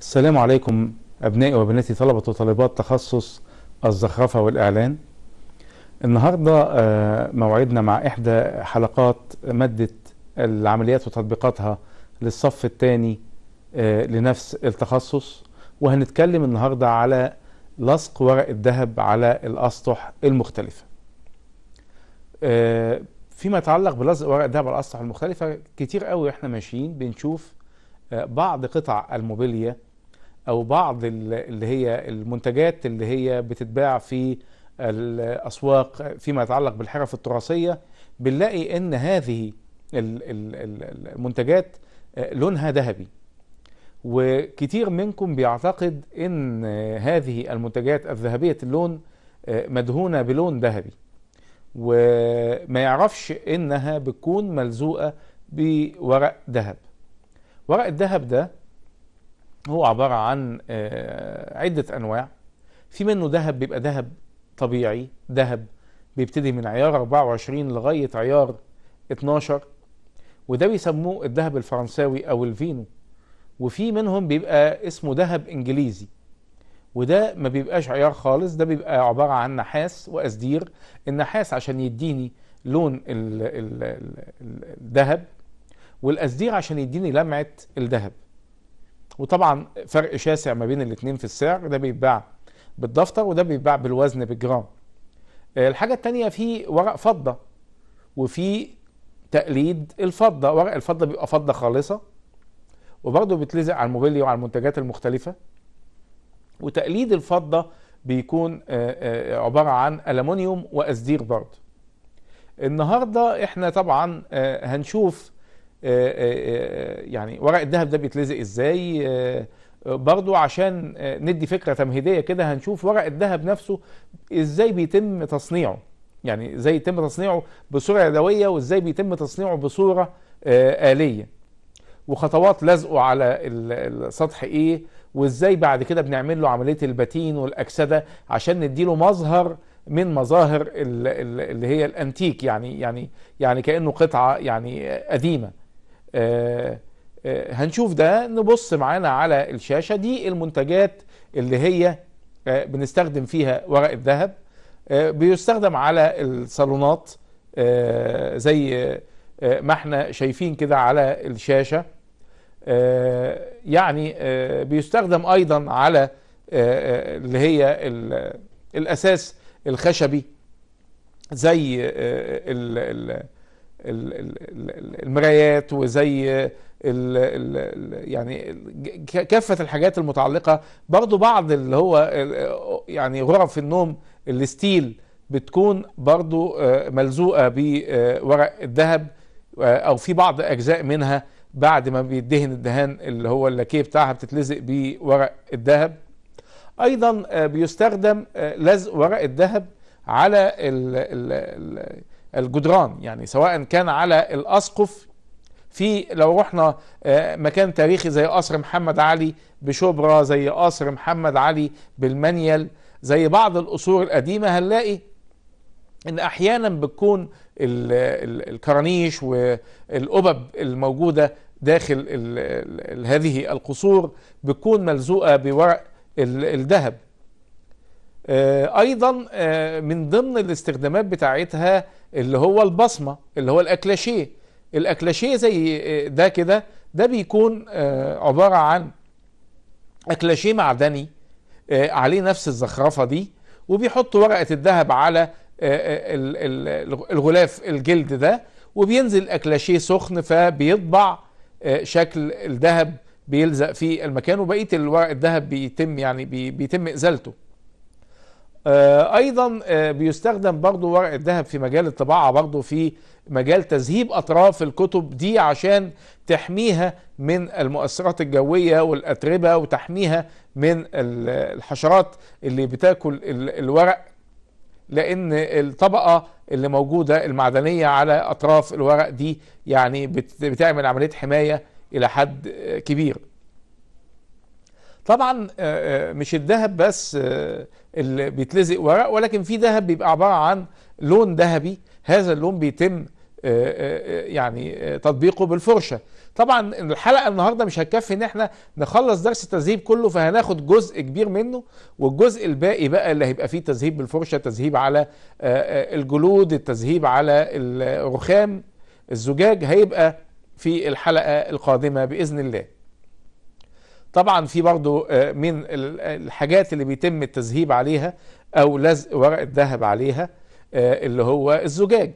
السلام عليكم أبنائي وبناتي طلبة وطالبات تخصص الزخرفة والإعلان النهاردة آه، موعدنا مع إحدى حلقات مادة العمليات وتطبيقاتها للصف الثاني آه، لنفس التخصص وهنتكلم النهاردة على لصق ورق الذهب على الأسطح المختلفة آه، فيما يتعلق بلزق ورق الذهب على الأسطح المختلفة كتير قوي احنا ماشيين بنشوف بعض قطع الموبيليا او بعض اللي هي المنتجات اللي هي بتتباع في الاسواق فيما يتعلق بالحرف التراثيه بنلاقي ان هذه المنتجات لونها ذهبي وكتير منكم بيعتقد ان هذه المنتجات الذهبيه اللون مدهونه بلون ذهبي وما يعرفش انها بتكون ملزوقه بورق ذهب ورق الذهب ده هو عبارة عن آه، عدة أنواع في منه ذهب بيبقى ذهب طبيعي ذهب بيبتدي من عيار 24 لغاية عيار 12 وده بيسموه الذهب الفرنساوي أو الفينو وفي منهم بيبقى اسمه ذهب إنجليزي وده ما بيبقاش عيار خالص ده بيبقى عبارة عن نحاس وأسدير النحاس عشان يديني لون الذهب والأسدير عشان يديني لمعة الذهب وطبعا فرق شاسع ما بين الاثنين في السعر ده بيتباع بالدفتر وده بيتباع بالوزن بالجرام آه، الحاجة التانية في ورق فضة وفي تقليد الفضة ورق الفضة بيبقى فضة خالصة وبرضه بيتلزق على الموبيليا وعلى المنتجات المختلفة وتقليد الفضة بيكون آه، آه، عبارة عن ألمونيوم وأسدير برضه النهاردة احنا طبعا هنشوف آه، آه، آه، يعني ورق الذهب ده بيتلزق ازاي برضو عشان ندي فكرة تمهيدية كده هنشوف ورق الذهب نفسه ازاي بيتم تصنيعه يعني ازاي يتم تصنيعه بصورة يدوية وازاي بيتم تصنيعه بصورة آلية وخطوات لزقه على السطح ايه وازاي بعد كده بنعمل له عملية البتين والاكسدة عشان نديله مظهر من مظاهر اللي هي الانتيك يعني يعني يعني كانه قطعه يعني قديمه آه، آه، هنشوف ده نبص معانا على الشاشة دي المنتجات اللي هي آه، بنستخدم فيها ورق الذهب بيستخدم على الصالونات زي ما احنا شايفين كده على الشاشة يعني بيستخدم أيضا على اللي هي الأساس الخشبي زي المرايات وزي الـ الـ يعني كافه الحاجات المتعلقه برضو بعض اللي هو يعني غرف النوم الستيل بتكون برضو آه، ملزوقه بورق الذهب آه، او في بعض اجزاء منها بعد ما بيدهن الدهان اللي هو اللاكيه بتاعها بتتلزق بورق الذهب ايضا آه، بيستخدم لزق ورق الذهب على ال الجدران يعني سواء كان على الأسقف في لو رحنا آه، مكان تاريخي زي قصر محمد علي بشبرا زي قصر محمد علي بالمنيل زي بعض القصور القديمة هنلاقي ان احيانا بتكون الكرانيش والقبب الموجوده داخل هذه القصور بتكون ملزوقه بورق الذهب آه، ايضا آه، من ضمن الاستخدامات بتاعتها اللي هو البصمه اللي هو الاكلاشيه الاكلاشيه زي آه، ده كده ده بيكون عباره عن اكلاشيه معدني عليه نفس الزخرفه دي وبيحط ورقه الذهب على الغلاف الجلد ده وبينزل اكلاشيه سخن فبيطبع شكل الذهب بيلزق في المكان وبقيه الورق الذهب بيتم يعني بيتم ازالته آه، ايضا آه، بيستخدم برضو ورق الذهب في مجال الطباعة برضو في مجال تذهيب اطراف الكتب دي عشان تحميها من المؤثرات الجوية والاتربة وتحميها من الحشرات اللي بتاكل الورق لان الطبقة اللي موجودة المعدنية على اطراف الورق دي يعني بتعمل عملية حماية الى حد كبير طبعا آه، مش الذهب بس اللي بيتلزق ورق ولكن في ذهب بيبقى عباره عن لون ذهبي هذا اللون بيتم آه، آه، آه، يعني تطبيقه بالفرشه طبعا الحلقه النهارده مش هتكفي ان احنا نخلص درس التذهيب كله فهناخد جزء كبير منه والجزء الباقي بقى اللي هيبقى فيه تذهيب بالفرشه تذهيب على الجلود التذهيب على الرخام الزجاج هيبقى في الحلقه القادمه باذن الله طبعا في برضو آه، من الحاجات اللي بيتم التذهيب عليها او لزق ورق الذهب عليها آه، اللي هو الزجاج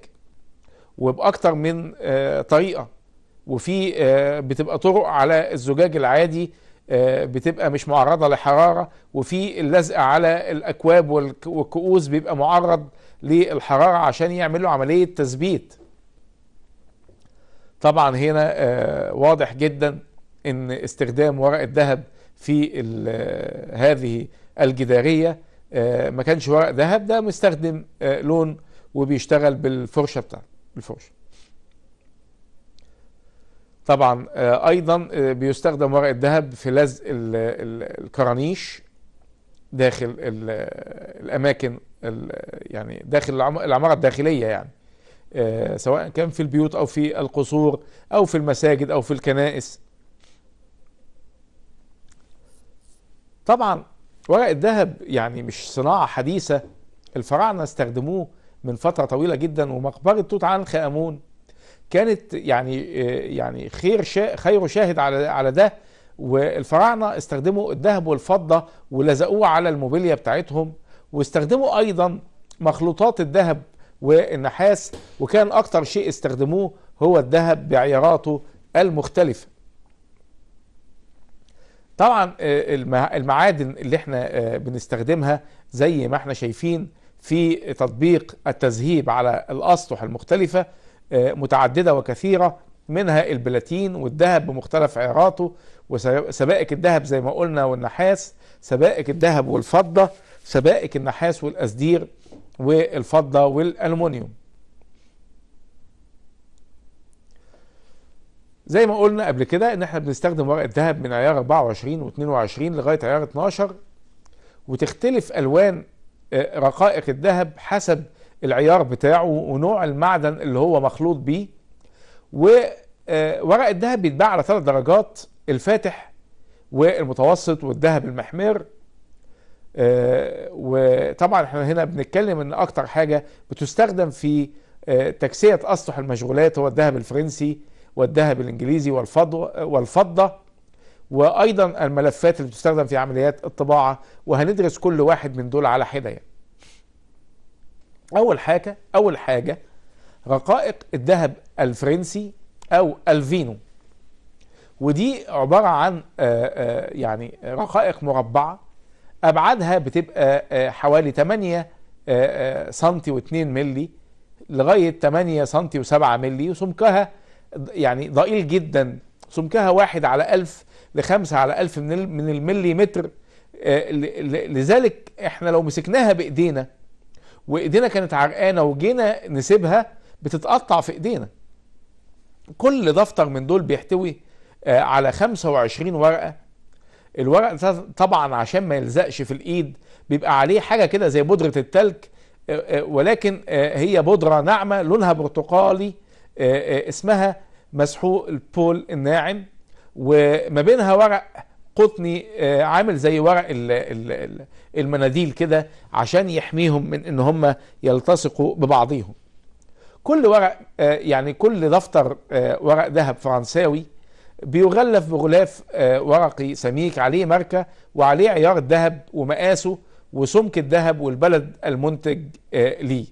وباكتر من آه، طريقه وفي بتبقى طرق على الزجاج العادي بتبقى مش معرضه لحراره وفي اللزق على الاكواب والكؤوس بيبقى معرض للحراره عشان يعملوا عمليه تثبيت طبعا هنا واضح جدا ان استخدام ورق الذهب في هذه الجداريه آه، ما كانش ورق ذهب ده مستخدم آه، لون وبيشتغل بالفرشه بتاعته بالفرشه طبعا آه، ايضا بيستخدم ورق الذهب في لزق الكرانيش داخل الاماكن يعني داخل العماره الداخليه يعني سواء كان في البيوت او في القصور او في المساجد او في الكنائس طبعا ورق الذهب يعني مش صناعة حديثة الفراعنة استخدموه من فترة طويلة جدا ومقبرة توت عنخ آمون كانت يعني آه، يعني خير شا خير شاهد على على ده والفراعنة استخدموا الذهب والفضة ولزقوه على الموبيليا بتاعتهم واستخدموا أيضا مخلوطات الذهب والنحاس وكان أكتر شيء استخدموه هو الذهب بعياراته المختلفة طبعا آه، المعادن اللي احنا آه، بنستخدمها زي ما احنا شايفين في تطبيق التذهيب على الاسطح المختلفه آه، متعدده وكثيره منها البلاتين والذهب بمختلف عراته وسبائك الذهب زي ما قلنا والنحاس سبائك الذهب والفضه سبائك النحاس والاسدير والفضه والالومنيوم زي ما قلنا قبل كده ان احنا بنستخدم ورق الذهب من عيار 24 و22 لغايه عيار 12 وتختلف الوان آه، رقائق الذهب حسب العيار بتاعه ونوع المعدن اللي هو مخلوط بيه وورق آه، الذهب بيتباع على ثلاث درجات الفاتح والمتوسط والذهب المحمر آه، وطبعا احنا هنا بنتكلم ان اكتر حاجه بتستخدم في تكسيه اسطح المشغولات هو الذهب الفرنسي والذهب الإنجليزي والفضة وأيضا الملفات اللي بتستخدم في عمليات الطباعة وهندرس كل واحد من دول على حدة يعني. أول حاجة أول حاجة رقائق الذهب الفرنسي أو الفينو ودي عبارة عن آآ آه، آآ آه، يعني رقائق مربعة أبعادها بتبقى آه، حوالي 8 سم و2 ملي لغاية 8 سم و7 ملي وسمكها يعني ضئيل جدا سمكها واحد على ألف لخمسة على ألف من من المليمتر آه، لذلك احنا لو مسكناها بايدينا وايدينا كانت عرقانه وجينا نسيبها بتتقطع في ايدينا كل دفتر من دول بيحتوي آه، على 25 ورقه الورق ده طبعا عشان ما يلزقش في الايد بيبقى عليه حاجه كده زي بودره التلج آه، ولكن هي بودره ناعمه لونها برتقالي آه، آه، اسمها مسحوق البول الناعم وما بينها ورق قطني آه، عامل زي ورق المناديل كده عشان يحميهم من ان هم يلتصقوا ببعضيهم كل ورق يعني كل دفتر ورق ذهب فرنساوي بيغلف بغلاف ورقي سميك عليه ماركه وعليه عيار الذهب ومقاسه وسمك الذهب والبلد المنتج ليه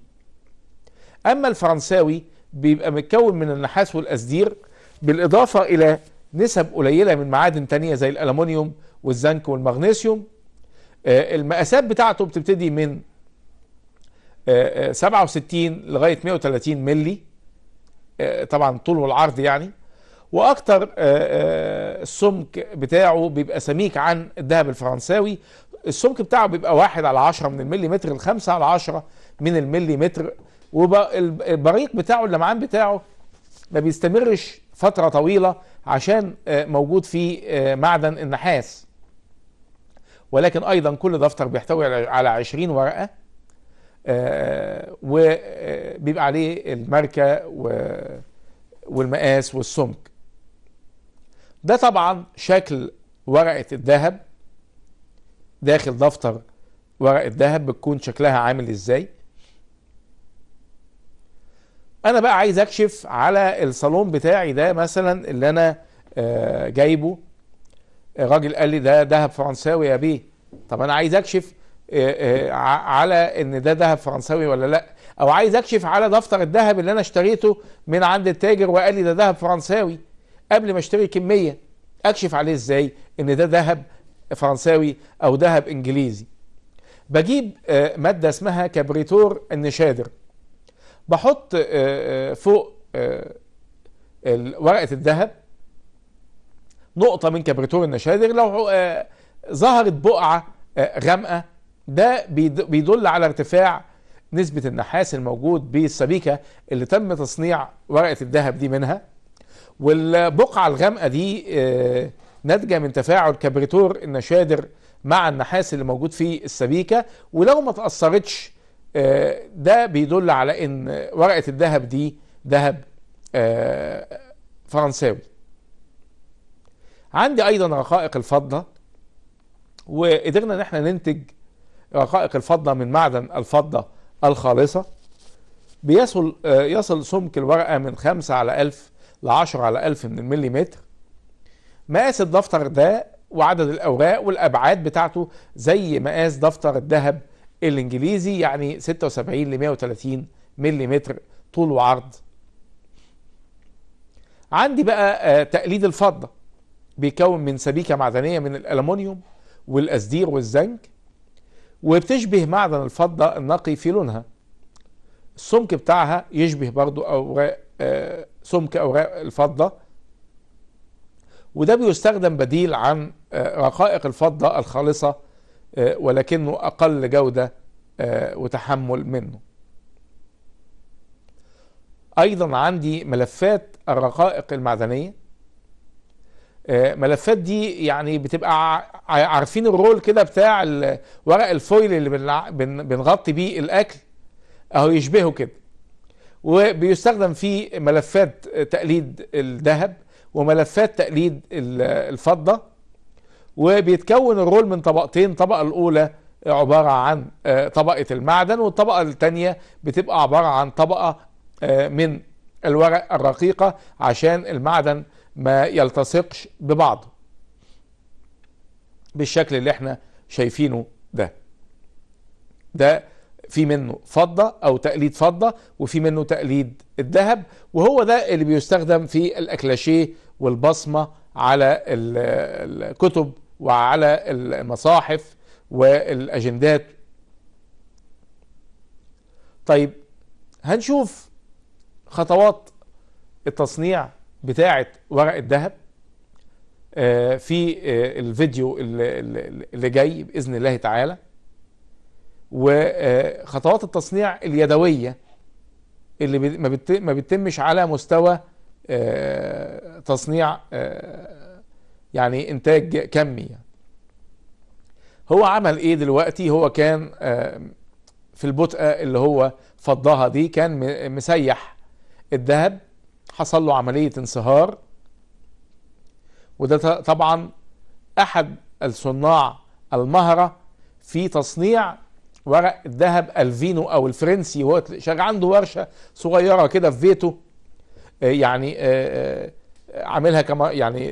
اما الفرنساوي بيبقى متكون من النحاس والأسدير بالإضافة إلى نسب قليلة من معادن تانية زي الألمونيوم والزنك والمغنيسيوم آه، المقاسات بتاعته بتبتدي من 67 آه، آه، لغاية 130 ملي طبعا طول والعرض يعني واكتر السمك بتاعه بيبقى سميك عن الذهب الفرنساوي السمك بتاعه بيبقى واحد على عشرة من المليمتر الخمسة على عشرة من المليمتر والبريق بتاعه اللمعان بتاعه ما بيستمرش فترة طويلة عشان آه، موجود في آه، معدن النحاس ولكن أيضا كل دفتر بيحتوي على 20 ورقة آه، وبيبقى عليه الماركة والمقاس والسمك ده طبعا شكل ورقة الذهب داخل دفتر ورقة ذهب بتكون شكلها عامل ازاي انا بقى عايز اكشف على الصالون بتاعي ده مثلا اللي انا آه، جايبه الراجل قال لي ده ذهب فرنساوي يا بيه طب انا عايز اكشف آه، آه، على ان ده ذهب فرنساوي ولا لا او عايز اكشف على دفتر الذهب اللي انا اشتريته من عند التاجر وقال لي ده ذهب فرنساوي قبل ما اشتري كميه اكشف عليه ازاي ان ده ذهب فرنساوي او ذهب انجليزي بجيب ماده اسمها كبريتور النشادر بحط آه، آه، فوق آه، ورقه الذهب نقطه من كبريتور النشادر لو ظهرت بقعه غامقه ده بيدل على ارتفاع نسبه النحاس الموجود بالسبيكه اللي تم تصنيع ورقه الذهب دي منها والبقعه الغامقه دي ناتجه من تفاعل كبريتور النشادر مع النحاس اللي موجود في السبيكه ولو ما تاثرتش آه، ده بيدل على ان ورقه الذهب دي ذهب آه، فرنساوي عندي ايضا رقائق الفضه وقدرنا ان احنا ننتج رقائق الفضه من معدن الفضه الخالصه بيصل آه، يصل سمك الورقه من 5 على 1000 ل 10 على 1000 من المليمتر مقاس الدفتر ده وعدد الاوراق والابعاد بتاعته زي مقاس دفتر الذهب الانجليزي يعني 76 ل 130 ملم طول وعرض عندي بقى آه، تقليد الفضة بيكون من سبيكة معدنية من الالومنيوم والأزدير والزنك وبتشبه معدن الفضة النقي في لونها السمك بتاعها يشبه برضو أوراق آه، سمك أوراق الفضة وده بيستخدم بديل عن آه، رقائق الفضة الخالصة آه، ولكنه أقل جودة آه، وتحمل منه أيضا عندي ملفات الرقائق المعدنية آه، ملفات دي يعني بتبقى عارفين الرول كده بتاع ورق الفويل اللي بنغطي بيه الأكل أهو يشبهه كده وبيستخدم في ملفات تقليد الذهب وملفات تقليد الفضة وبيتكون الرول من طبقتين الطبقه الاولى عباره عن آه، طبقه المعدن والطبقه الثانيه بتبقى عباره عن طبقه آه، من الورق الرقيقه عشان المعدن ما يلتصقش ببعضه بالشكل اللي احنا شايفينه ده ده في منه فضة أو تقليد فضة وفي منه تقليد الذهب وهو ده اللي بيستخدم في الأكلاشيه والبصمة على الكتب وعلى المصاحف والاجندات طيب هنشوف خطوات التصنيع بتاعه ورق الذهب آه، في آه، الفيديو اللي جاي باذن الله تعالى وخطوات التصنيع اليدويه اللي ما بتمش على مستوى آه، تصنيع آه، يعني انتاج كمي يعني. هو عمل ايه دلوقتي هو كان آه، في البطئه اللي هو فضها دي كان مسيح الذهب حصل له عمليه انصهار وده طبعا احد الصناع المهره في تصنيع ورق الذهب الفينو او الفرنسي هو شغال عنده ورشه صغيره كده في بيته يعني آه، آه، عاملها كما يعني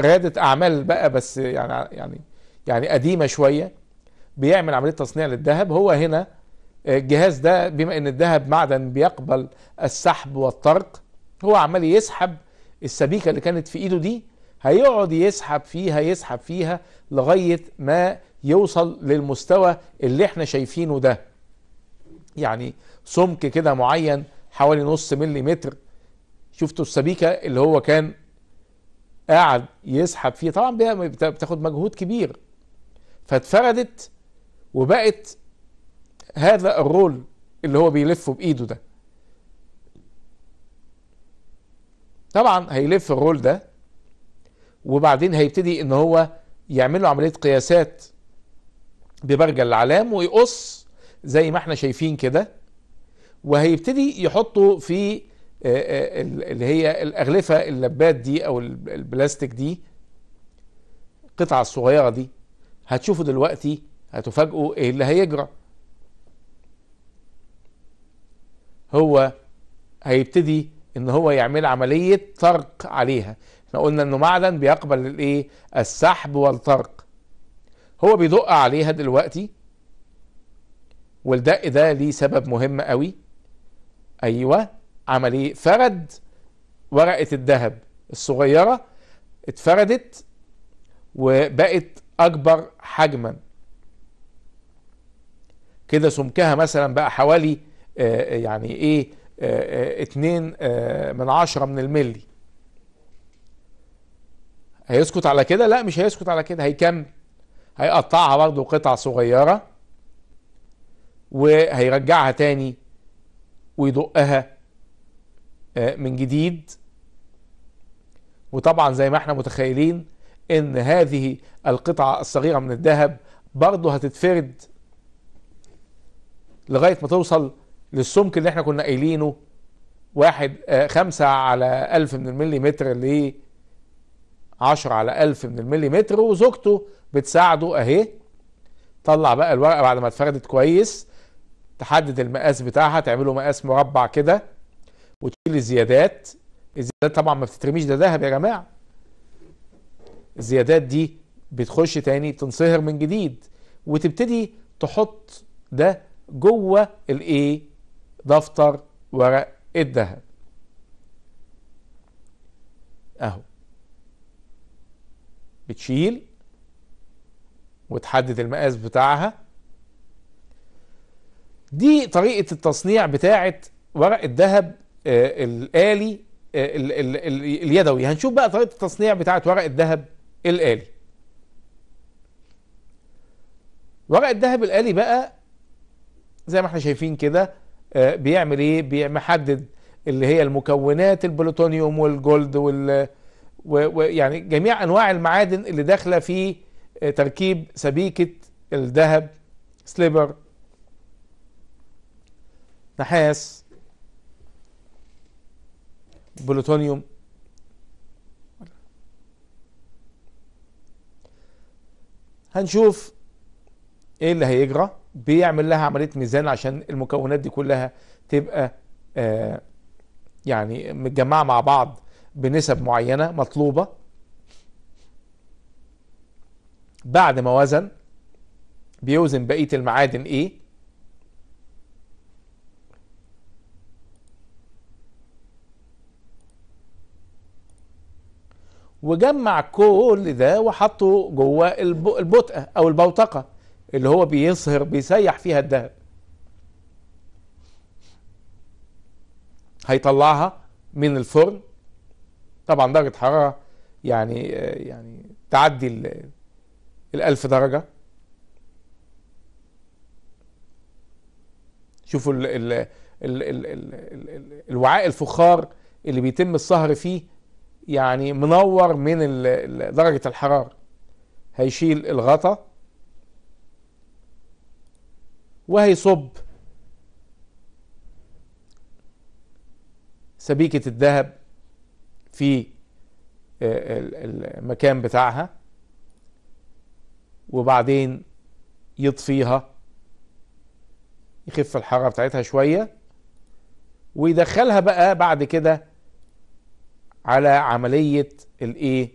رياده اعمال بقى بس يعني يعني يعني قديمه شويه بيعمل عمليه تصنيع للذهب هو هنا آه، الجهاز ده بما ان الذهب معدن بيقبل السحب والطرق هو عمال يسحب السبيكه اللي كانت في ايده دي هيقعد يسحب فيها يسحب فيها لغايه ما يوصل للمستوى اللي احنا شايفينه ده يعني سمك كده معين حوالي نص مليمتر متر شفتوا السبيكه اللي هو كان قاعد يسحب فيه طبعا بتاخد مجهود كبير فاتفردت وبقت هذا الرول اللي هو بيلفه بايده ده طبعا هيلف الرول ده وبعدين هيبتدي ان هو يعمل له عمليه قياسات ببرجل العلام ويقص زي ما احنا شايفين كده وهيبتدي يحطه في آه، آه، اللي هي الاغلفه اللبات دي او البلاستيك دي القطعه الصغيره دي هتشوفوا دلوقتي هتفاجئوا ايه اللي هيجرى هو هيبتدي ان هو يعمل عمليه طرق عليها احنا قلنا انه معدن بيقبل الايه السحب والطرق هو بيدق عليها دلوقتي والدق ده ليه سبب مهم قوي ايوه عمل ايه فرد ورقه الذهب الصغيره اتفردت وبقت اكبر حجما كده سمكها مثلا بقى حوالي آه، آه، يعني ايه آه، اتنين من عشرة من الملي هيسكت على كده لا مش هيسكت على كده هيكمل هيقطعها برضه قطع صغيرة وهيرجعها تاني ويدقها آه، من جديد وطبعا زي ما احنا متخيلين ان هذه القطعة الصغيرة من الذهب برضو هتتفرد لغاية ما توصل للسمك اللي احنا كنا قايلينه واحد آه، خمسة على ألف من المليمتر ل عشرة على ألف من المليمتر وزوجته بتساعده أهي طلع بقى الورقة بعد ما اتفردت كويس تحدد المقاس بتاعها تعمله مقاس مربع كده وتشيل الزيادات الزيادات طبعا ما بتترميش ده ذهب يا جماعه الزيادات دي بتخش تاني تنصهر من جديد وتبتدي تحط ده جوه الايه دفتر ورق الذهب اهو بتشيل وتحدد المقاس بتاعها دي طريقة التصنيع بتاعة ورق الذهب آه، الآلي آه، اليدوي هنشوف بقى طريقة التصنيع بتاعة ورق الذهب الآلي ورق الذهب الآلي بقى زي ما احنا شايفين كده آه، بيعمل ايه محدد اللي هي المكونات البلوتونيوم والجولد وال ويعني جميع انواع المعادن اللي داخله في تركيب سبيكه الذهب سليبر نحاس بلوتونيوم هنشوف ايه اللي هيجرى بيعمل لها عمليه ميزان عشان المكونات دي كلها تبقى آه يعني متجمعه مع بعض بنسب معينه مطلوبه بعد ما وزن بيوزن بقيه المعادن ايه وجمع كل ده وحطه جوه البطقه او البوتقه اللي هو بيصهر بيسيح فيها الذهب هيطلعها من الفرن طبعا درجه حراره يعني يعني تعدي ال 1000 درجه شوفوا الـ الـ الـ الـ الـ الـ الوعاء الفخار اللي بيتم الصهر فيه يعني منور من درجة الحرارة هيشيل الغطا وهيصب سبيكة الذهب في آه، المكان بتاعها وبعدين يطفيها يخف الحرارة بتاعتها شوية ويدخلها بقى بعد كده على عملية الايه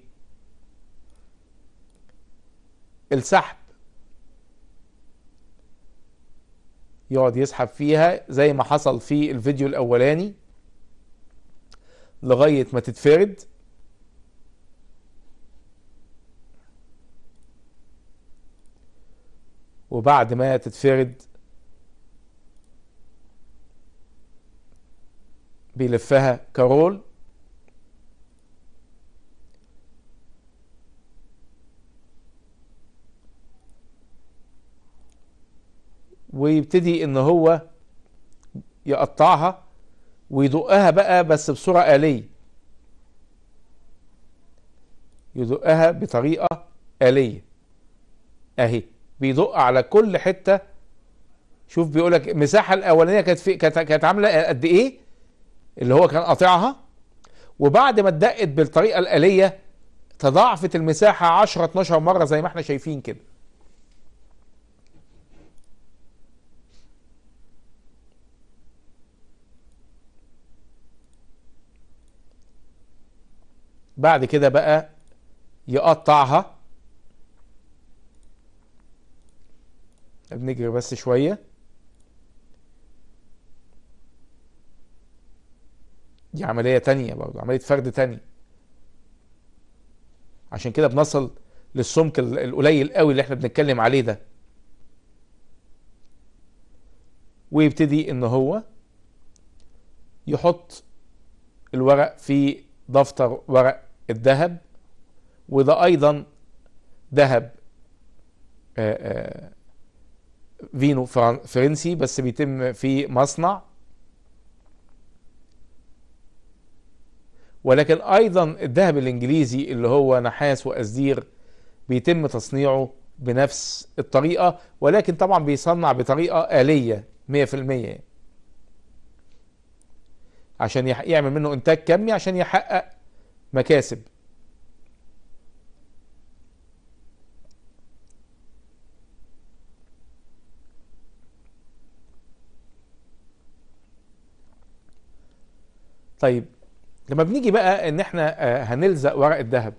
السحب يقعد يسحب فيها زي ما حصل في الفيديو الاولاني لغاية ما تتفرد وبعد ما تتفرد بيلفها كرول ويبتدي ان هو يقطعها ويدقها بقى بس بصورة آلية يدقها بطريقة آلية اهي بيدق على كل حتة شوف بيقولك المساحة الأولانية كانت في كانت كانت عاملة قد إيه اللي هو كان قاطعها وبعد ما اتدقت بالطريقة الآلية تضاعفت المساحة 10 12 مرة زي ما احنا شايفين كده بعد كده بقى يقطعها بنجري بس شوية دي عملية تانية برضو عملية فرد تاني عشان كده بنصل للسمك القليل قوي اللي احنا بنتكلم عليه ده ويبتدي ان هو يحط الورق في دفتر ورق الذهب وده ايضا ذهب آه، آه، فينو فرنسي بس بيتم في مصنع ولكن ايضا الذهب الانجليزي اللي هو نحاس وازدير بيتم تصنيعه بنفس الطريقة ولكن طبعا بيصنع بطريقة آلية 100% عشان يعمل منه إنتاج كمي عشان يحقق مكاسب طيب لما بنيجي بقى ان احنا آه، هنلزق ورق الذهب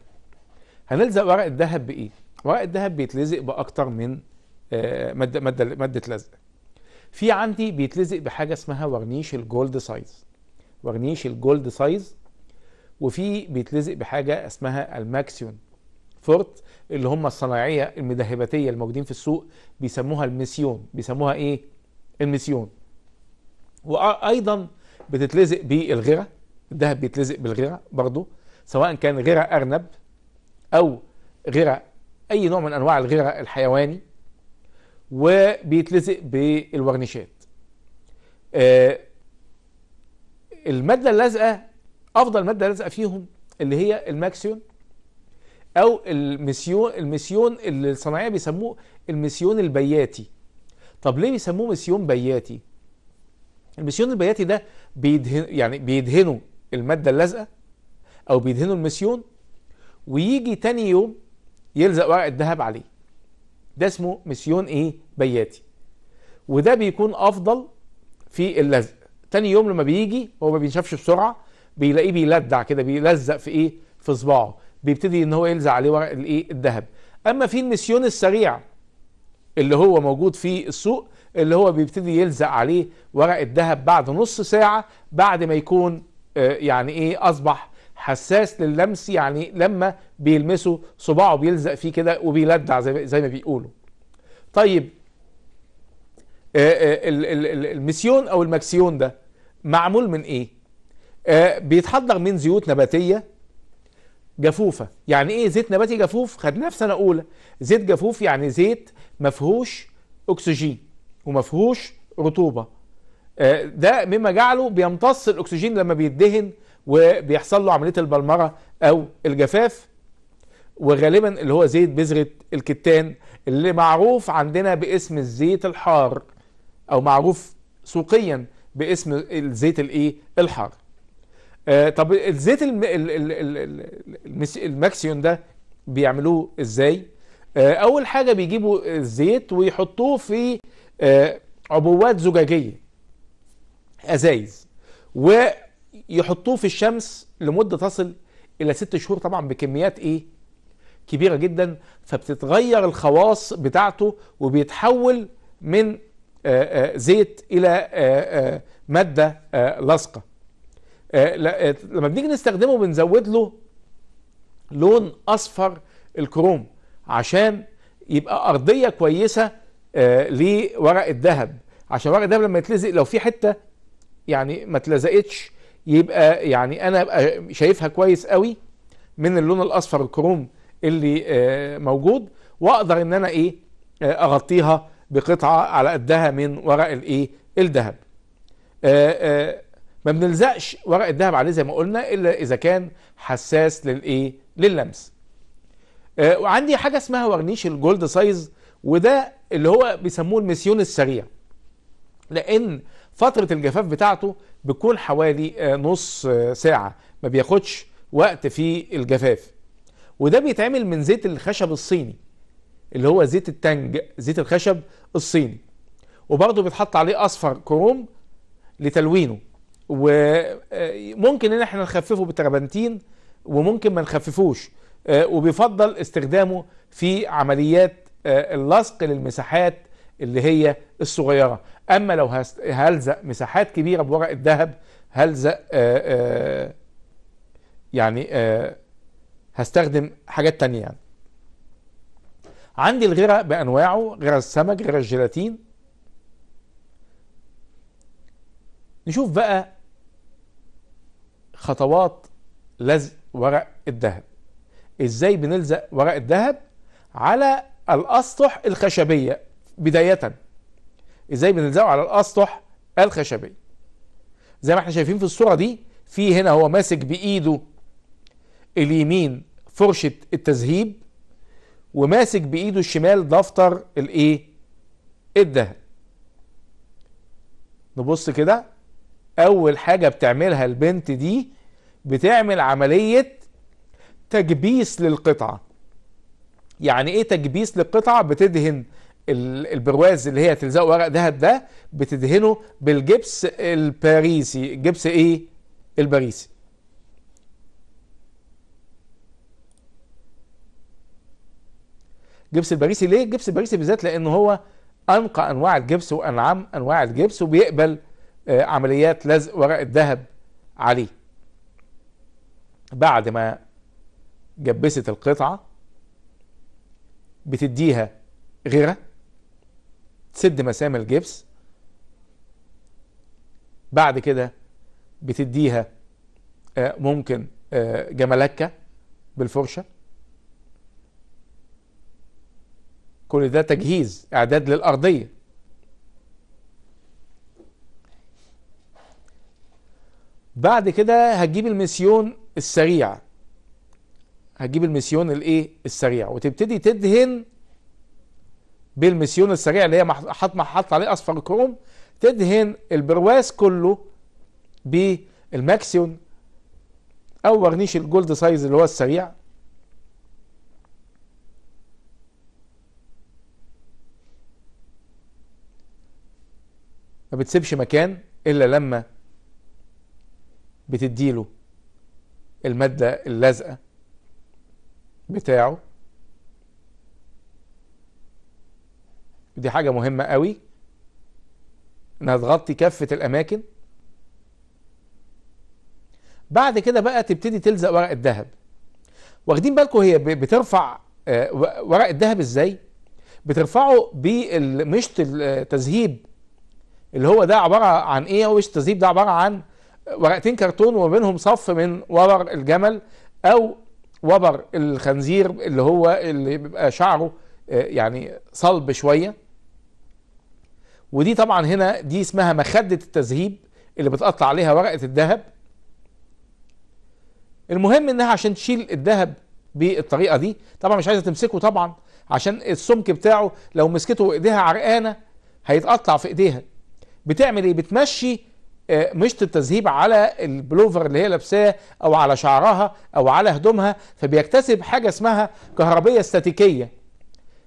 هنلزق ورق الذهب بايه ورق الذهب بيتلزق باكتر من آه، ماده ماده ماده لزق في عندي بيتلزق بحاجه اسمها ورنيش الجولد سايز ورنيش الجولد سايز وفي بيتلزق بحاجه اسمها الماكسيون فورت اللي هم الصناعيه المذهبتيه الموجودين في السوق بيسموها الميسيون بيسموها ايه الميسيون وايضا بتتلزق بالغيره الذهب بيتلزق بالغيره برضه سواء كان غيره ارنب او غيره اي نوع من انواع الغيره الحيواني وبيتلزق بالورنيشات آه، الماده اللازقه افضل ماده لازقه فيهم اللي هي الماكسيون او المسيون المسيون اللي الصناعيه بيسموه المسيون البياتي طب ليه بيسموه مسيون بياتي المسيون البياتي ده بيدهن يعني بيدهنوا الماده اللازقه او بيدهنوا المسيون ويجي تاني يوم يلزق ورق الذهب عليه ده اسمه مسيون ايه بياتي وده بيكون افضل في اللزق تاني يوم لما بيجي هو ما بينشفش بسرعه بيلاقيه بيلدع كده بيلزق في ايه في صباعه بيبتدي ان هو يلزق عليه ورق الايه الذهب اما في الميسيون السريع اللي هو موجود في السوق اللي هو بيبتدي يلزق عليه ورق الذهب بعد نص ساعه بعد ما يكون آه، يعني ايه اصبح حساس لللمس يعني لما بيلمسه صباعه بيلزق فيه كده وبيلدع زي ما بيقولوا طيب آه، آه، الميسيون او المكسيون ده معمول من ايه آه، بيتحضر من زيوت نباتيه جفوفه يعني ايه زيت نباتي جفوف خدناه في سنه اولى زيت جفوف يعني زيت مفهوش اكسجين ومفهوش رطوبه آه، ده مما جعله بيمتص الاكسجين لما بيدهن وبيحصل له عمليه البلمره او الجفاف وغالبا اللي هو زيت بذره الكتان اللي معروف عندنا باسم الزيت الحار او معروف سوقيا باسم الزيت الايه الحار آه طب الزيت الم... ده بيعملوه ازاي آه اول حاجه بيجيبوا الزيت ويحطوه في آه عبوات زجاجيه ازايز ويحطوه في الشمس لمده تصل الى ست شهور طبعا بكميات ايه كبيره جدا فبتتغير الخواص بتاعته وبيتحول من آه، آه، زيت الى آه، ماده لاصقه آه، آه، لما بنيجي نستخدمه بنزود له لون اصفر الكروم عشان يبقى ارضيه كويسه آه، لورق الذهب عشان ورق الذهب لما يتلزق لو في حته يعني ما اتلزقتش يبقى يعني انا ابقى شايفها كويس قوي من اللون الاصفر الكروم اللي موجود واقدر ان انا ايه اغطيها بقطعه على قدها من ورق الايه الذهب ما بنلزقش ورق الذهب عليه زي ما قلنا الا اذا كان حساس للايه لللمس آه، وعندي حاجه اسمها ورنيش الجولد سايز وده اللي هو بيسموه المسيون السريع لان فتره الجفاف بتاعته بتكون حوالي آه، نص آه، ساعه ما بياخدش وقت في الجفاف وده بيتعمل من زيت الخشب الصيني اللي هو زيت التنج زيت الخشب الصيني وبرضه بيتحط عليه اصفر كروم لتلوينه وممكن آه، ان احنا نخففه بالترابنتين وممكن ما نخففوش آه، وبيفضل استخدامه في عمليات آه، اللصق للمساحات اللي هي الصغيرة اما لو هلزق مساحات كبيرة بورق الذهب هلزق يعني هستخدم حاجات تانية يعني عندي الغيرة بانواعه غرة السمك غرة الجيلاتين نشوف بقى خطوات لزق ورق الذهب ازاي بنلزق ورق الذهب على الاسطح الخشبيه بدايه ازاي بنلزقه على الاسطح الخشبيه زي ما احنا شايفين في الصوره دي في هنا هو ماسك بايده اليمين فرشه التذهيب وماسك بايده الشمال دفتر الايه الذهب نبص كده اول حاجه بتعملها البنت دي بتعمل عمليه تكبيس للقطعه يعني ايه تكبيس للقطعه بتدهن البرواز اللي هي تلزقه ورق دهب ده بتدهنه بالجبس الباريسي جبس ايه الباريسي جبس الباريسي ليه الجبس الباريسي بالذات لان هو انقى انواع الجبس وانعم انواع الجبس وبيقبل آه، عمليات لزق ورق الذهب عليه بعد ما جبست القطعة بتديها غيرة تسد مسام الجبس بعد كده بتديها آه، ممكن آه، جملكة بالفرشة كل ده تجهيز إعداد للأرضية بعد كده هتجيب المسيون السريع هتجيب المسيون الايه السريع وتبتدي تدهن بالمسيون السريع اللي هي حاطط حاطط عليه اصفر كروم تدهن البرواز كله بالماكسيون او ورنيش الجولد سايز اللي هو السريع ما بتسيبش مكان الا لما بتديله المادة اللازقة بتاعه دي حاجة مهمة قوي انها تغطي كافة الاماكن بعد كده بقى تبتدي تلزق ورق الذهب واخدين بالكم هي بترفع آه، ورق الذهب ازاي بترفعه بالمشط التذهيب اللي هو ده عبارة عن ايه هو مشط التذهيب ده عبارة عن ورقتين كرتون وبينهم صف من وبر الجمل او وبر الخنزير اللي هو اللي بيبقى شعره آه، يعني صلب شويه ودي طبعا هنا دي اسمها مخده التذهيب اللي بتقطع عليها ورقه الذهب المهم انها عشان تشيل الذهب بالطريقه دي طبعا مش عايزه تمسكه طبعا عشان السمك بتاعه لو مسكته وايديها عرقانه هيتقطع في ايديها بتعمل ايه بتمشي آه، مشط التذهيب على البلوفر اللي هي لابساه او على شعرها او على هدومها فبيكتسب حاجه اسمها كهربيه استاتيكيه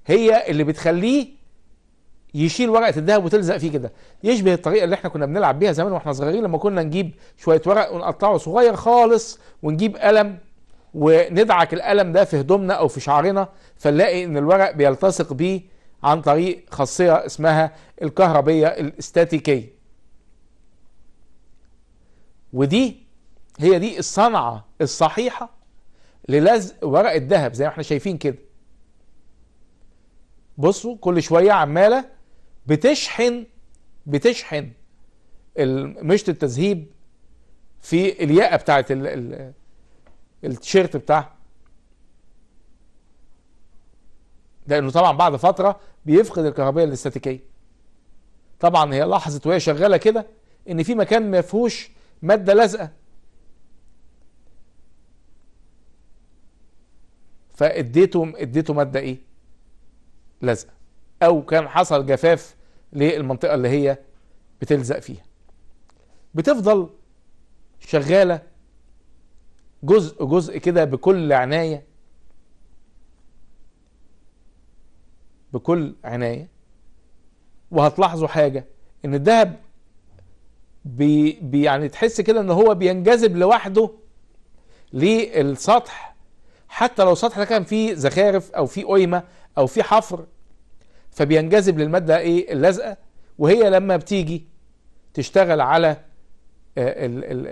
هي اللي بتخليه يشيل ورقه الذهب وتلزق فيه كده يشبه الطريقه اللي احنا كنا بنلعب بيها زمان واحنا صغيرين لما كنا نجيب شويه ورق ونقطعه صغير خالص ونجيب قلم وندعك القلم ده في هدومنا او في شعرنا فنلاقي ان الورق بيلتصق بيه عن طريق خاصيه اسمها الكهربيه الاستاتيكيه ودي هي دي الصنعة الصحيحة للزق ورق الذهب زي ما احنا شايفين كده بصوا كل شوية عمالة بتشحن بتشحن مشط التذهيب في الياقة بتاعت التيشيرت بتاعها لانه طبعا بعد فترة بيفقد الكهربية الاستاتيكية طبعا هي لاحظت وهي شغالة كده ان في مكان ما فيهوش مادة لازقة فاديته اديته مادة ايه لازقة او كان حصل جفاف للمنطقة اللي هي بتلزق فيها بتفضل شغالة جزء جزء كده بكل عناية بكل عناية وهتلاحظوا حاجة ان الذهب بي بي يعني تحس كده ان هو بينجذب لوحده للسطح حتى لو السطح ده كان فيه زخارف او فيه قيمه او فيه حفر فبينجذب للماده ايه اللازقه وهي لما بتيجي تشتغل على آه،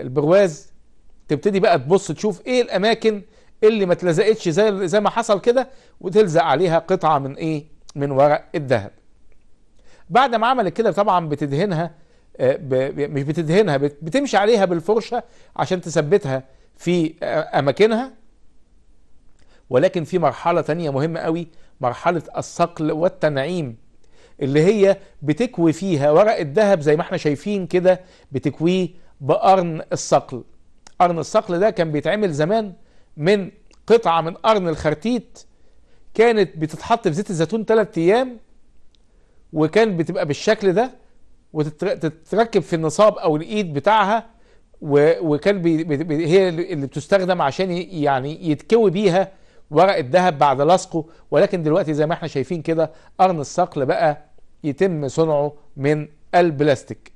البرواز تبتدي بقى تبص تشوف ايه الاماكن اللي ما اتلزقتش زي زي ما حصل كده وتلزق عليها قطعه من ايه من ورق الذهب بعد ما عملت كده طبعا بتدهنها آه، مش بتدهنها بتمشي عليها بالفرشه عشان تثبتها في آه، اماكنها ولكن في مرحله تانية مهمه قوي مرحله الصقل والتنعيم اللي هي بتكوي فيها ورق الذهب زي ما احنا شايفين كده بتكويه بقرن الصقل قرن الصقل ده كان بيتعمل زمان من قطعه من قرن الخرتيت كانت بتتحط في زيت الزيتون ثلاث ايام وكان بتبقى بالشكل ده وتتركب في النصاب او الايد بتاعها وكان بي بي هي اللي بتستخدم عشان يعني يتكوي بيها ورق الذهب بعد لصقه ولكن دلوقتي زي ما احنا شايفين كده قرن الصقل بقى يتم صنعه من البلاستيك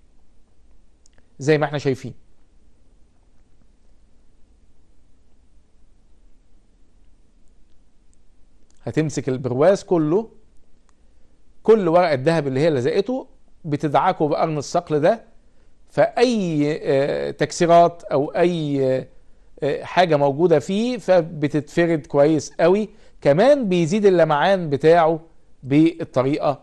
زي ما احنا شايفين هتمسك البرواز كله كل ورق الذهب اللي هي لزقته بتدعكوا بقرن الصقل ده فأي آه، تكسيرات أو أي آه، آه، حاجة موجودة فيه فبتتفرد كويس قوي كمان بيزيد اللمعان بتاعه بالطريقة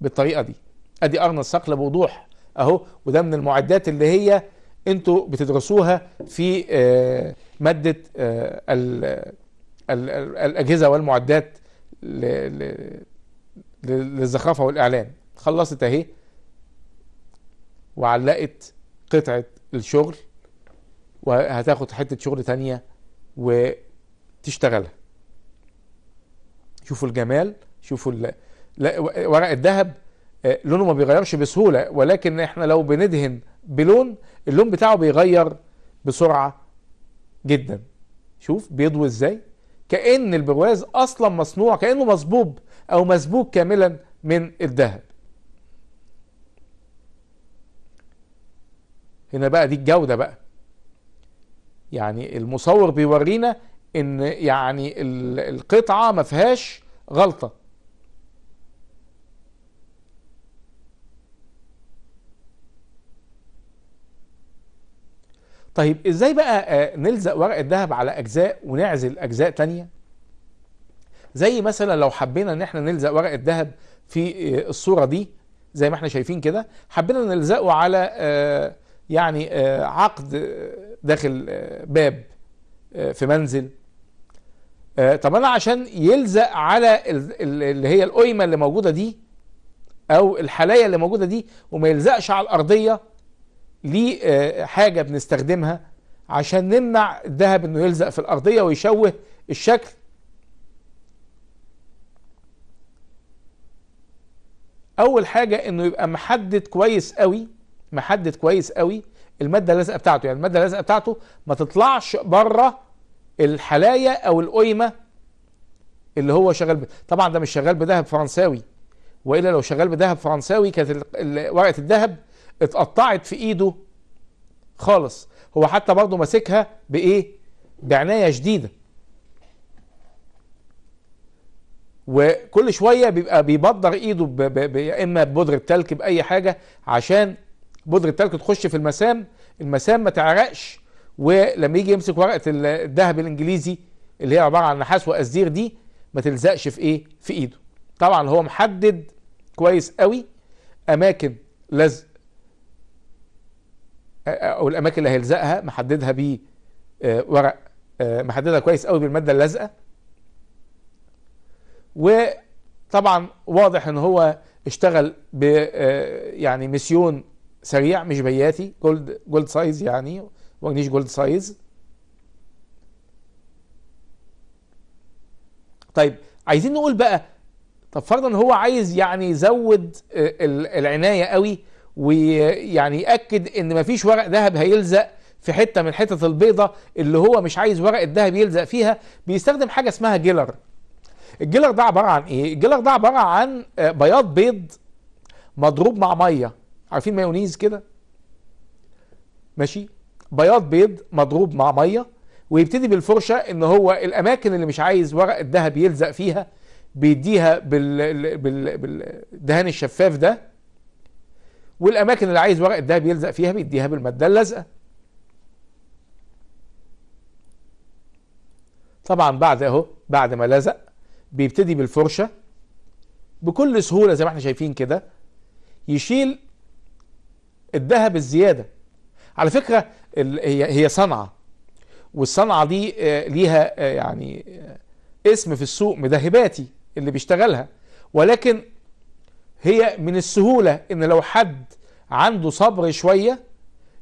بالطريقة دي أدي قرن الصقل بوضوح أهو وده من المعدات اللي هي انتوا بتدرسوها في مادة الأجهزة والمعدات للزخرفة والإعلام خلصت اهي وعلقت قطعة الشغل وهتاخد حتة شغل تانية وتشتغلها شوفوا الجمال شوفوا ال... لا ورق الذهب آه، لونه ما بيغيرش بسهولة ولكن احنا لو بندهن بلون اللون بتاعه بيغير بسرعة جدا شوف بيضوي ازاي كأن البرواز اصلا مصنوع كأنه مصبوب او مسبوك كاملا من الذهب هنا بقى دي الجودة بقى يعني المصور بيورينا ان يعني القطعة ما فيهاش غلطة طيب ازاي بقى آه، نلزق ورق الذهب على اجزاء ونعزل اجزاء تانية زي مثلا لو حبينا ان احنا نلزق ورق الذهب في آه، الصورة دي زي ما احنا شايفين كده حبينا نلزقه على آه، يعني آه، عقد داخل آه، باب آه، في منزل طب انا عشان يلزق على اللي هي القيمه اللي موجوده دي او الحلايا اللي موجوده دي وما يلزقش على الارضيه ليه حاجه بنستخدمها عشان نمنع الذهب انه يلزق في الارضيه ويشوه الشكل اول حاجه انه يبقى محدد كويس قوي محدد كويس قوي الماده اللازقه بتاعته يعني الماده اللازقه بتاعته ما تطلعش بره الحلايا او القيمه اللي هو شغال ب... طبعا ده مش شغال بذهب فرنساوي والا لو شغال بذهب فرنساوي كانت ورقه الذهب اتقطعت في ايده خالص هو حتى برضه ماسكها بايه بعنايه شديده وكل شويه بيبقى بيبدر ايده يا اما ببودره تلك باي حاجه عشان بودرة التالك تخش في المسام المسام ما تعرقش ولما يجي يمسك ورقه الذهب الانجليزي اللي هي عباره عن نحاس وأزير دي ما تلزقش في ايه في ايده طبعا هو محدد كويس قوي اماكن لزق او الاماكن اللي هيلزقها محددها ب آه، ورق آه، محددها كويس قوي بالماده اللازقه وطبعا واضح ان هو اشتغل ب آه، يعني ميسيون سريع مش بياتي جولد جولد سايز يعني ورنيش جولد سايز طيب عايزين نقول بقى طب فرضا هو عايز يعني يزود آه، العنايه قوي ويعني ياكد ان مفيش ورق ذهب هيلزق في حته من حتت البيضه اللي هو مش عايز ورق الذهب يلزق فيها بيستخدم حاجه اسمها جيلر الجيلر ده عباره عن ايه الجيلر ده عباره عن آه، بياض بيض مضروب مع ميه عارفين مايونيز كده ماشي بياض بيض مضروب مع ميه ويبتدي بالفرشه ان هو الاماكن اللي مش عايز ورق الذهب يلزق فيها بيديها بال... بال... بالدهان الشفاف ده والاماكن اللي عايز ورق الذهب يلزق فيها بيديها بالماده اللازقه طبعا بعد اهو بعد ما لزق بيبتدي بالفرشه بكل سهوله زي ما احنا شايفين كده يشيل الذهب الزيادة على فكرة هي صنعة والصنعة دي آه، ليها آه، يعني آه، اسم في السوق مذهباتي اللي بيشتغلها ولكن هي من السهولة ان لو حد عنده صبر شوية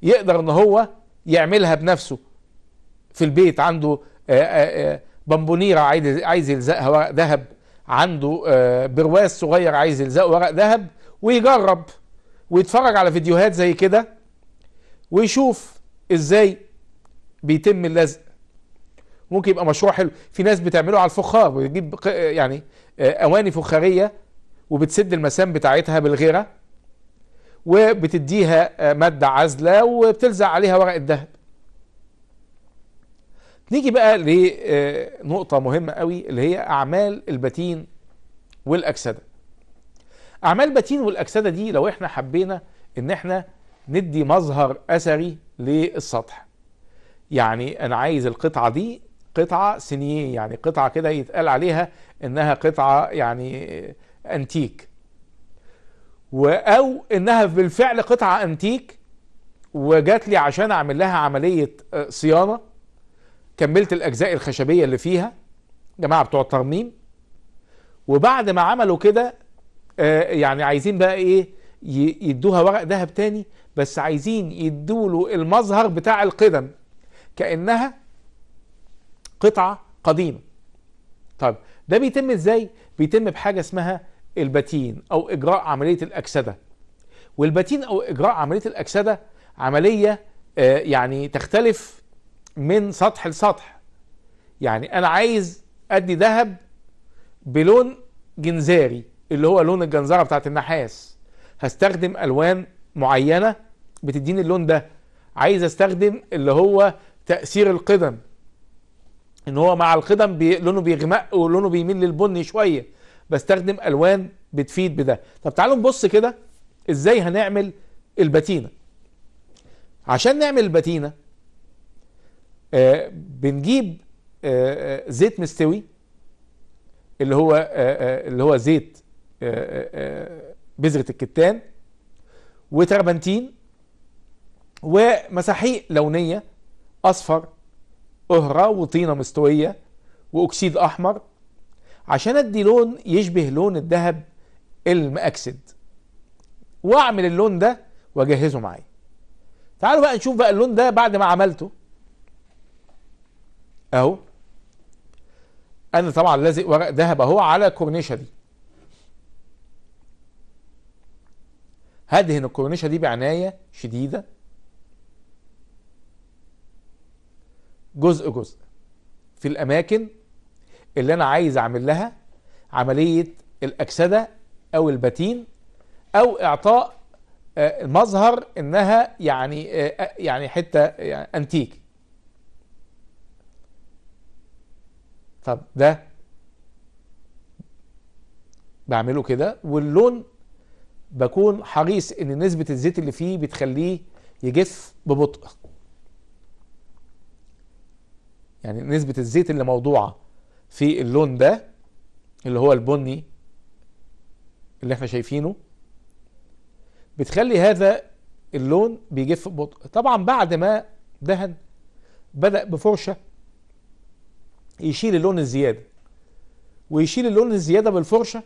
يقدر ان هو يعملها بنفسه في البيت عنده بمبونيرة عايز يلزقها ورق ذهب عنده برواز صغير عايز يلزقه ورق ذهب ويجرب ويتفرج على فيديوهات زي كده ويشوف ازاي بيتم اللزق ممكن يبقى مشروع حلو في ناس بتعمله على الفخار بتجيب يعني آه، اواني فخاريه وبتسد المسام بتاعتها بالغيره وبتديها آه، ماده عازله وبتلزق عليها ورق الذهب نيجي بقى لنقطه آه، مهمه قوي اللي هي اعمال البتين والاكسده اعمال بتين والاكسده دي لو احنا حبينا ان احنا ندي مظهر اثري للسطح يعني انا عايز القطعه دي قطعه سينيه يعني قطعه كده يتقال عليها انها قطعه يعني انتيك او انها بالفعل قطعه انتيك وجات لي عشان اعمل لها عمليه آه، صيانه كملت الاجزاء الخشبيه اللي فيها جماعه بتوع الترميم وبعد ما عملوا كده آه، يعني عايزين بقى ايه يدوها ورق ذهب تاني بس عايزين يدوله المظهر بتاع القدم كانها قطعه قديمه طيب ده بيتم ازاي بيتم بحاجه اسمها البتين او اجراء عمليه الاكسده والبتين او اجراء عمليه الاكسده عمليه آه يعني تختلف من سطح لسطح يعني انا عايز ادي ذهب بلون جنزاري اللي هو لون الجنزره بتاعت النحاس هستخدم الوان معينه بتديني اللون ده عايز استخدم اللي هو تاثير القدم ان هو مع القدم بي... لونه بيغمق ولونه بيميل للبني شويه بستخدم الوان بتفيد بده طب تعالوا نبص كده ازاي هنعمل الباتينه عشان نعمل الباتينه آه بنجيب آه, آه، زيت مستوي اللي هو آه, آه، اللي هو زيت آه، آه، آه، بذره الكتان وتربنتين ومساحيق لونيه اصفر قهرة وطينه مستويه واكسيد احمر عشان ادي لون يشبه لون الذهب المأكسد واعمل اللون ده واجهزه معايا تعالوا بقى نشوف بقى اللون ده بعد ما عملته اهو انا طبعا لازق ورق ذهب اهو على الكورنيشه دي هدهن الكورنيشة دي بعناية شديدة جزء جزء في الأماكن اللي أنا عايز أعمل لها عملية الأكسدة أو البتين أو إعطاء آه، مظهر إنها يعني آه، آه، يعني حتة يعني أنتيك طب ده بعمله كده واللون بكون حريص ان نسبة الزيت اللي فيه بتخليه يجف ببطء يعني نسبة الزيت اللي موضوعة في اللون ده اللي هو البني اللي احنا شايفينه بتخلي هذا اللون بيجف ببطء طبعا بعد ما دهن بدأ بفرشة يشيل اللون الزيادة ويشيل اللون الزيادة بالفرشة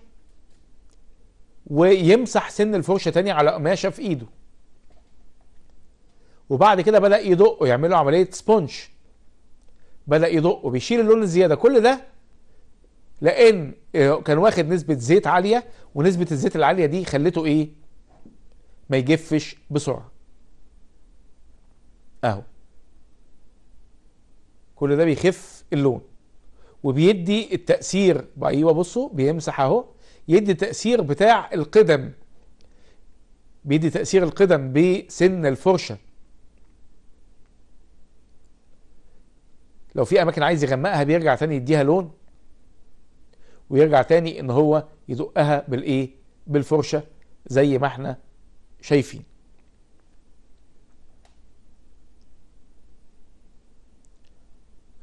ويمسح سن الفرشه تاني على قماشه في ايده وبعد كده بدا يدقه له عمليه سبونج بدا يدقه بيشيل اللون الزياده كل ده لان آه، كان واخد نسبه زيت عاليه ونسبه الزيت العاليه دي خلته ايه ما يجفش بسرعه اهو كل ده بيخف اللون وبيدي التاثير ايوه بصوا بيمسح اهو يدي تأثير بتاع القدم بيدي تأثير القدم بسن الفرشة لو في أماكن عايز يغمقها بيرجع تاني يديها لون ويرجع تاني إن هو يدقها بالإيه بالفرشة زي ما احنا شايفين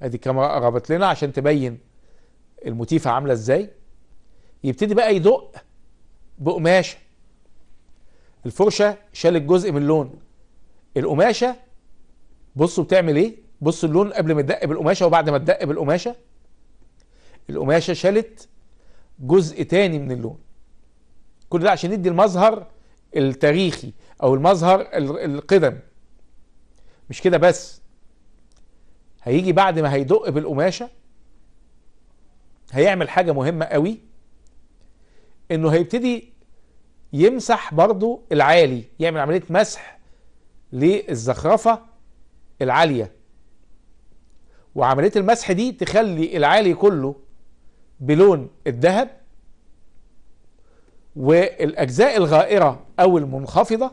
ادي الكاميرا قربت لنا عشان تبين الموتيفة عاملة ازاي يبتدي بقى يدق بقماشه الفرشه شالت جزء من اللون القماشه بصوا بتعمل ايه بصوا اللون قبل ما تدق بالقماشه وبعد ما تدق بالقماشه القماشه شالت جزء تاني من اللون كل ده عشان يدي المظهر التاريخي او المظهر القدم مش كده بس هيجي بعد ما هيدق بالقماشه هيعمل حاجه مهمه قوي انه هيبتدي يمسح برضو العالي يعمل عملية مسح للزخرفة العالية وعملية المسح دي تخلي العالي كله بلون الذهب والأجزاء الغائرة أو المنخفضة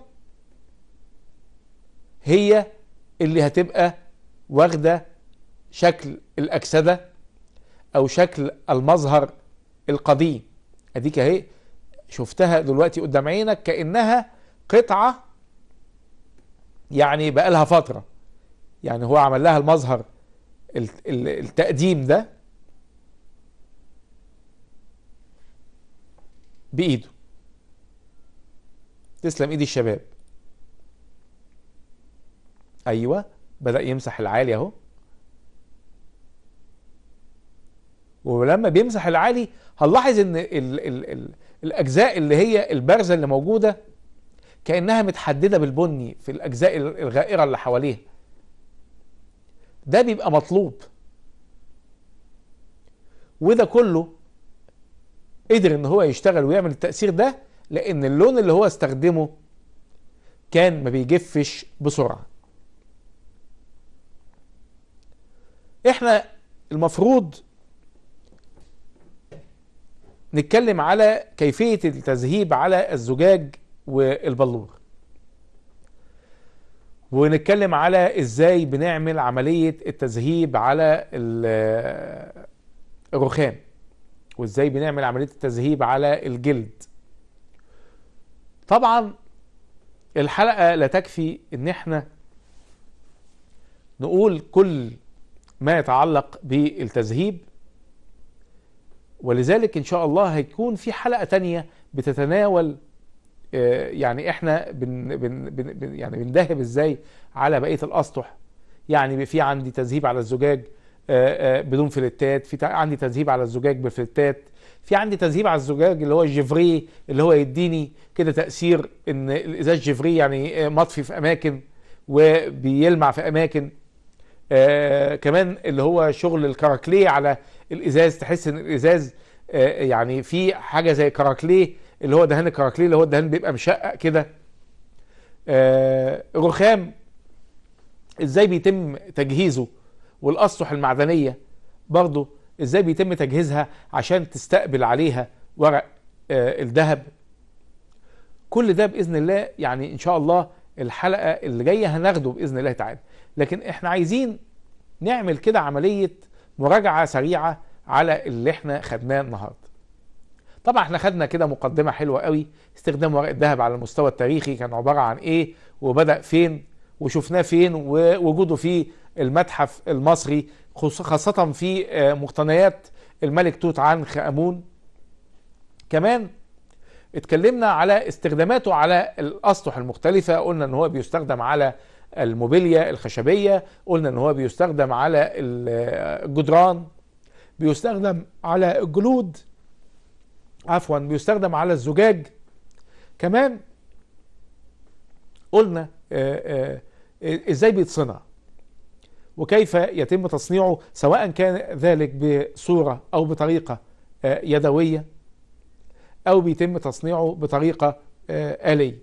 هي اللي هتبقى واخدة شكل الأكسدة أو شكل المظهر القديم اديك اهي شفتها دلوقتي قدام عينك كانها قطعه يعني بقى لها فتره يعني هو عمل لها المظهر التقديم ده بايده تسلم ايد الشباب ايوه بدا يمسح العالي اهو ولما بيمسح العالي هنلاحظ ان ال ال ال الاجزاء اللي هي البارزه اللي موجوده كانها متحدده بالبني في الاجزاء الغائره اللي حواليها ده بيبقى مطلوب وده كله قدر ان هو يشتغل ويعمل التأثير ده لان اللون اللي هو استخدمه كان ما بيجفش بسرعة احنا المفروض نتكلم على كيفية التذهيب على الزجاج والبلور ونتكلم على ازاي بنعمل عملية التذهيب على الرخام وازاي بنعمل عملية التذهيب على الجلد طبعا الحلقة لا تكفي ان احنا نقول كل ما يتعلق بالتذهيب ولذلك ان شاء الله هيكون في حلقه تانية بتتناول آه، يعني احنا بن بن بن يعني بنذهب ازاي على بقيه الاسطح يعني في عندي تذهيب على الزجاج آه، آه، بدون فلتات في عندي تذهيب على الزجاج بفلتات في عندي تذهيب على الزجاج اللي هو الجفري اللي هو يديني كده تاثير ان الازاز الجفري يعني مطفي في اماكن وبيلمع في اماكن آه كمان اللي هو شغل الكراكليه على الازاز تحس ان الازاز آه يعني في حاجه زي كراكليه اللي هو دهان الكراكليه اللي هو الدهان بيبقى مشقق كده آه رخام ازاي بيتم تجهيزه والاسطح المعدنيه برضه ازاي بيتم تجهيزها عشان تستقبل عليها ورق آه الذهب كل ده باذن الله يعني ان شاء الله الحلقه اللي جايه هناخده باذن الله تعالى لكن احنا عايزين نعمل كده عملية مراجعة سريعة على اللي احنا خدناه النهاردة طبعا احنا خدنا كده مقدمة حلوة قوي استخدام ورق الذهب على المستوى التاريخي كان عبارة عن ايه وبدأ فين وشفناه فين ووجوده في المتحف المصري خاصة في آه، مقتنيات الملك توت عنخ آمون كمان اتكلمنا على استخداماته على الأسطح المختلفة قلنا ان هو بيستخدم على الموبيليا الخشبيه قلنا ان هو بيستخدم على الجدران بيستخدم على الجلود عفوا بيستخدم على الزجاج كمان قلنا ازاي بيتصنع وكيف يتم تصنيعه سواء كان ذلك بصوره او بطريقه يدويه او بيتم تصنيعه بطريقه آلية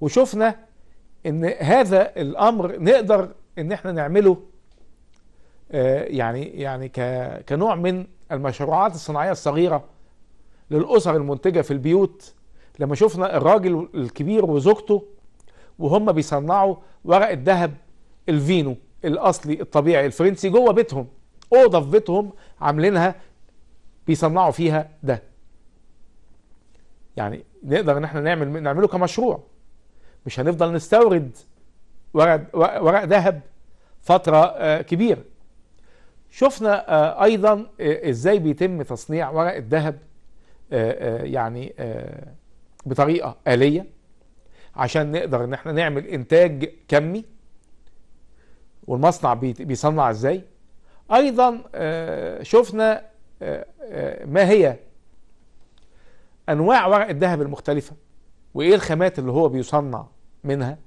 وشفنا ان هذا الامر نقدر ان احنا نعمله آه، يعني يعني كنوع من المشروعات الصناعيه الصغيره للاسر المنتجه في البيوت لما شفنا الراجل الكبير وزوجته وهم بيصنعوا ورق الذهب الفينو الاصلي الطبيعي الفرنسي جوه بيتهم اوضه في بيتهم عاملينها بيصنعوا فيها ده يعني نقدر ان احنا نعمل نعمله كمشروع مش هنفضل نستورد ورق ورق ذهب فتره آه، كبيره شفنا آه، ايضا آه، ازاي بيتم تصنيع ورق الذهب يعني بطريقه آلية عشان نقدر ان احنا نعمل انتاج كمي والمصنع بيصنع ازاي ايضا شفنا ما هي انواع ورق الذهب المختلفه وايه الخامات اللي هو بيصنع منها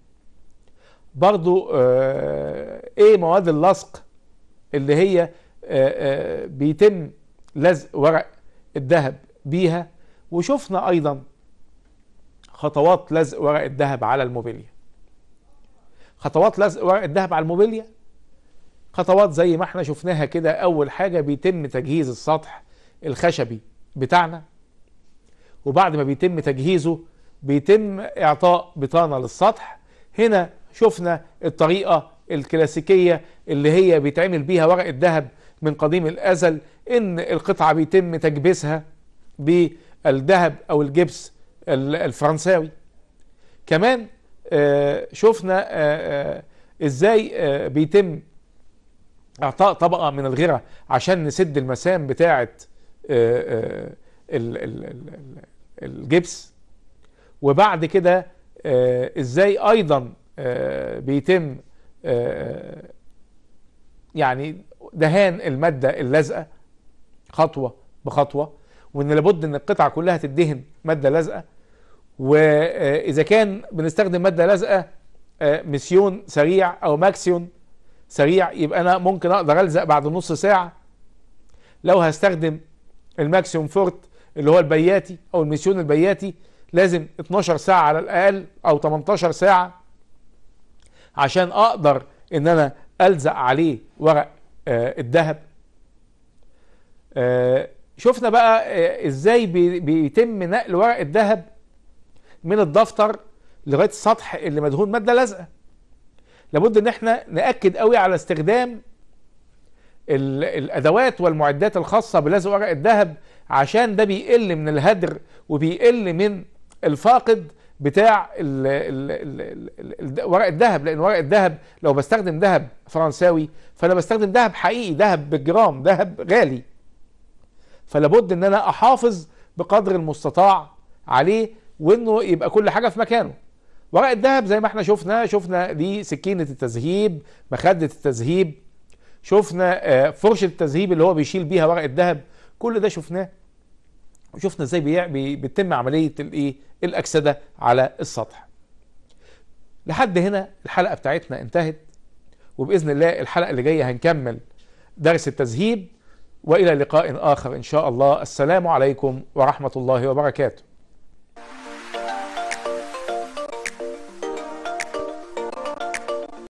برضو آه، ايه مواد اللصق اللي هي آه، آه، بيتم لزق ورق الذهب بيها وشفنا ايضا خطوات لزق ورق الذهب على الموبيليا خطوات لزق ورق الذهب على الموبيليا خطوات زي ما احنا شفناها كده اول حاجة بيتم تجهيز السطح الخشبي بتاعنا وبعد ما بيتم تجهيزه بيتم اعطاء بطانه للسطح هنا شفنا الطريقه الكلاسيكيه اللي هي بيتعمل بيها ورق الذهب من قديم الازل ان القطعه بيتم تكبيسها بالذهب او الجبس الفرنساوي كمان آه، شفنا آه، آه، ازاي بيتم اعطاء طبقه من الغيره عشان نسد المسام بتاعه الجبس وبعد كده آه، ازاي ايضا آه، بيتم آه، يعني دهان المادة اللازقة خطوة بخطوة وان لابد ان القطعة كلها تدهن مادة لازقة واذا كان بنستخدم مادة لازقة مسيون سريع او ماكسيون سريع يبقى انا ممكن اقدر الزق بعد نص ساعة لو هستخدم الماكسيون فورت اللي هو البياتي او المسيون البياتي لازم 12 ساعة على الأقل أو 18 ساعة عشان أقدر إن أنا ألزق عليه ورق آه الذهب آه شفنا بقى آه إزاي بيتم نقل ورق الذهب من الدفتر لغاية السطح اللي مدهون مادة لازقة لابد إن احنا نأكد قوي على استخدام الادوات والمعدات الخاصه بلزق ورق الذهب عشان ده بيقل من الهدر وبيقل من الفاقد بتاع الـ الـ الـ ورق الذهب لان ورق الذهب لو بستخدم ذهب فرنساوي فانا بستخدم ذهب حقيقي ذهب بالجرام ذهب غالي فلابد ان انا احافظ بقدر المستطاع عليه وانه يبقى كل حاجه في مكانه ورق الذهب زي ما احنا شفنا شفنا دي سكينه التذهيب مخده التذهيب شفنا آه، فرشه التذهيب اللي هو بيشيل بيها ورق الذهب كل ده شفناه وشفنا ازاي بتتم عمليه الايه الاكسده على السطح لحد هنا الحلقه بتاعتنا انتهت وباذن الله الحلقه اللي جايه هنكمل درس التذهيب والى لقاء اخر ان شاء الله السلام عليكم ورحمه الله وبركاته